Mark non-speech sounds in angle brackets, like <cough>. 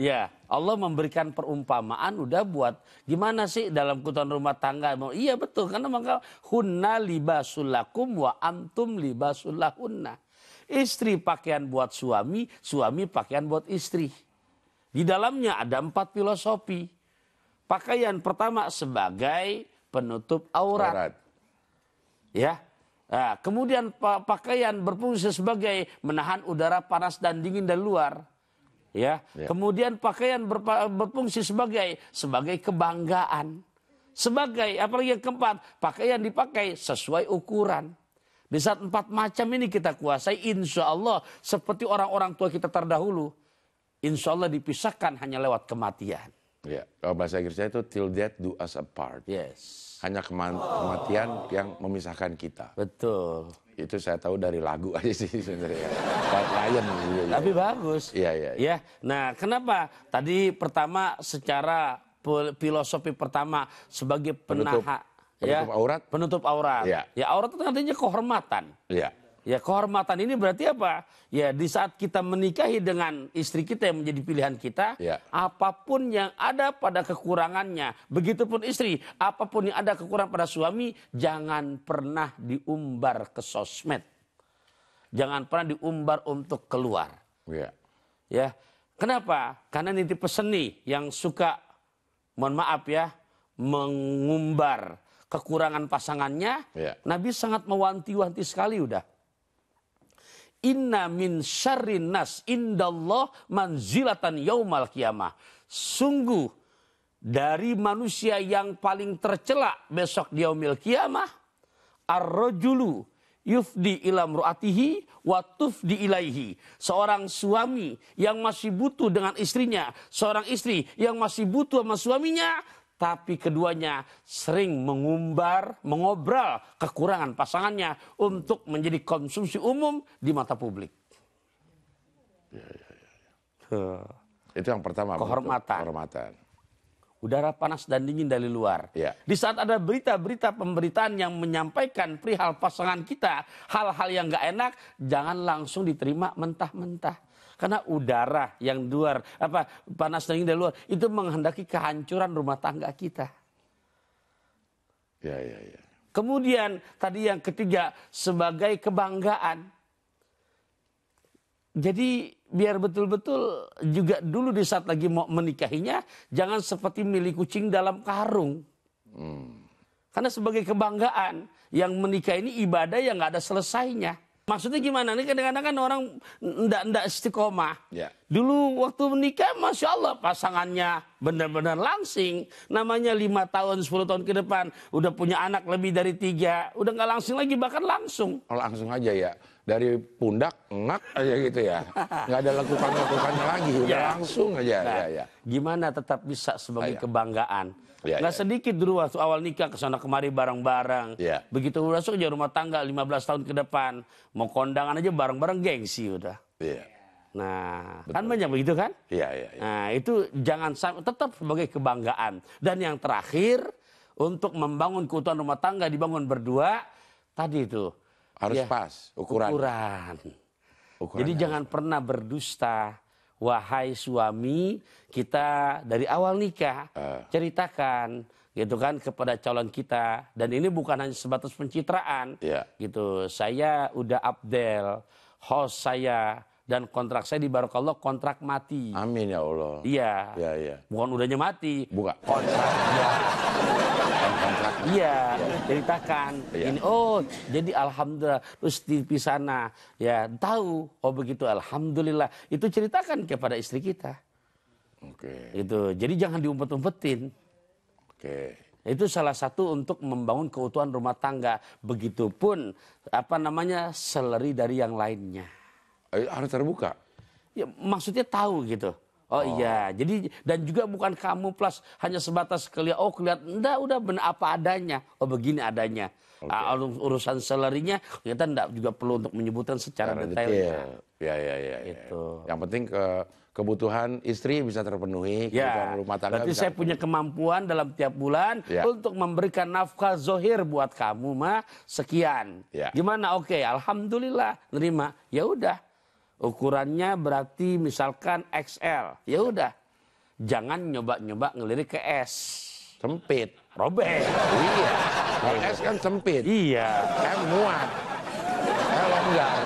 Ya, Allah memberikan perumpamaan udah buat gimana sih dalam kutuan rumah tangga? Mau iya betul karena maka hunna libasulakum wa antum libasulahunna. Istri pakaian buat suami, suami pakaian buat istri. Di dalamnya ada empat filosofi. Pakaian pertama sebagai penutup aurat. aurat. Ya, Nah, kemudian pakaian berfungsi sebagai menahan udara panas dan dingin dari luar ya. ya. Kemudian pakaian berfungsi sebagai sebagai kebanggaan. Sebagai apalagi yang keempat, pakaian dipakai sesuai ukuran. Di saat empat macam ini kita kuasai, insya Allah seperti orang-orang tua kita terdahulu, insya Allah dipisahkan hanya lewat kematian. Ya, kalau bahasa Inggrisnya itu till death do us apart. Yes. Hanya kematian yang memisahkan kita. Betul. Itu saya tahu dari lagu <laughs> aja sih sebenarnya. Lion. Gitu, ya. Tapi ya. bagus. Iya, iya, iya. Ya. Nah, kenapa tadi pertama secara filosofi pertama sebagai penaha ya. penutup, penutup ya, aurat? Penutup aurat. Ya. ya aurat itu nantinya kehormatan. Iya. Ya kehormatan ini berarti apa? Ya di saat kita menikahi dengan istri kita yang menjadi pilihan kita, ya. apapun yang ada pada kekurangannya, begitupun istri, apapun yang ada kekurangan pada suami, jangan pernah diumbar ke sosmed, jangan pernah diumbar untuk keluar. Ya, ya. kenapa? Karena nanti pesen yang suka, mohon maaf ya, mengumbar kekurangan pasangannya, ya. Nabi sangat mewanti-wanti sekali udah. Inna min syarrin nas indallah manzilatan yaumal kiamah. Sungguh dari manusia yang paling tercela besok di yaumil kiamah ar-rajulu yufdi ilam ruatihi wa tufdi ilaihi. Seorang suami yang masih butuh dengan istrinya. Seorang istri yang masih butuh sama suaminya tapi keduanya sering mengumbar, mengobral kekurangan pasangannya untuk menjadi konsumsi umum di mata publik. Ya, ya, ya. ya. Itu yang pertama. Kehormatan. Kehormatan. Udara panas dan dingin dari luar. Ya. Di saat ada berita-berita pemberitaan yang menyampaikan perihal pasangan kita hal-hal yang nggak enak, jangan langsung diterima mentah-mentah karena udara yang luar, apa panas dingin dari luar itu menghendaki kehancuran rumah tangga kita. Ya, ya, ya. Kemudian tadi yang ketiga sebagai kebanggaan. Jadi biar betul-betul juga dulu di saat lagi mau menikahinya jangan seperti milik kucing dalam karung. Hmm. Karena sebagai kebanggaan yang menikah ini ibadah yang nggak ada selesainya. Maksudnya gimana? Ini kadang-kadang kan orang ndak ndak istiqomah. Ya. Dulu waktu menikah Masya Allah pasangannya benar-benar langsing. Namanya lima tahun sepuluh tahun ke depan. Udah punya anak lebih dari tiga. Udah nggak langsing lagi bahkan langsung. Oh, langsung aja ya. Dari pundak enak aja gitu ya. <laughs> Nggak ada lakukan-lakukannya lagi. Udah ya. langsung aja. Nah, ya, ya. Gimana tetap bisa sebagai Ayo. Ah, ya. kebanggaan. Ya, nggak ya. sedikit dulu waktu awal nikah ke sana kemari bareng-bareng. Ya. Begitu masuk aja rumah tangga lima belas tahun ke depan. Mau kondangan aja bareng-bareng gengsi udah. Iya. Nah, Betul. kan banyak begitu kan? Iya, iya. Ya. Nah, itu jangan tetap sebagai kebanggaan. Dan yang terakhir untuk membangun keutuhan rumah tangga dibangun berdua tadi itu harus ya, pas ukuran. Ukuran. ukuran Jadi jangan harus. pernah berdusta. Wahai suami, kita dari awal nikah uh. ceritakan gitu kan kepada calon kita dan ini bukan hanya sebatas pencitraan yeah. gitu saya udah abdel host saya dan kontrak saya di Barokallah kontrak mati. Amin ya Allah. Iya. Iya, iya. Bukan udahnya mati. Buka Kontrak. Iya. kontrak. Iya, ceritakan. Ya. Ini oh, jadi alhamdulillah terus di sana ya tahu oh begitu alhamdulillah. Itu ceritakan kepada istri kita. Oke. Okay. Itu. Jadi jangan diumpet-umpetin. Oke. Okay. Itu salah satu untuk membangun keutuhan rumah tangga. Begitupun apa namanya seleri dari yang lainnya. Eh, harus terbuka. Ya, maksudnya tahu gitu. Oh, oh iya, jadi dan juga bukan kamu plus hanya sebatas kelihatan oh kelihatan enggak udah benar apa adanya. Oh begini adanya. Okay. Ah, uh, urusan selerinya kita enggak juga perlu untuk menyebutkan secara Karena detail. Iya, Ya ya ya. ya. Itu. Yang penting ke kebutuhan istri bisa terpenuhi, ya. kebutuhan rumah tangga. Berarti bisa saya terpenuhi. punya kemampuan dalam tiap bulan ya. untuk memberikan nafkah zohir buat kamu mah sekian. Ya. Gimana? Oke, okay, alhamdulillah, nerima. Ya udah, Ukurannya berarti misalkan XL. Ya udah. Jangan nyoba-nyoba ngelirik ke S. Sempit. Robek. iya. S kan sempit. Iya. M muat. kalau enggak.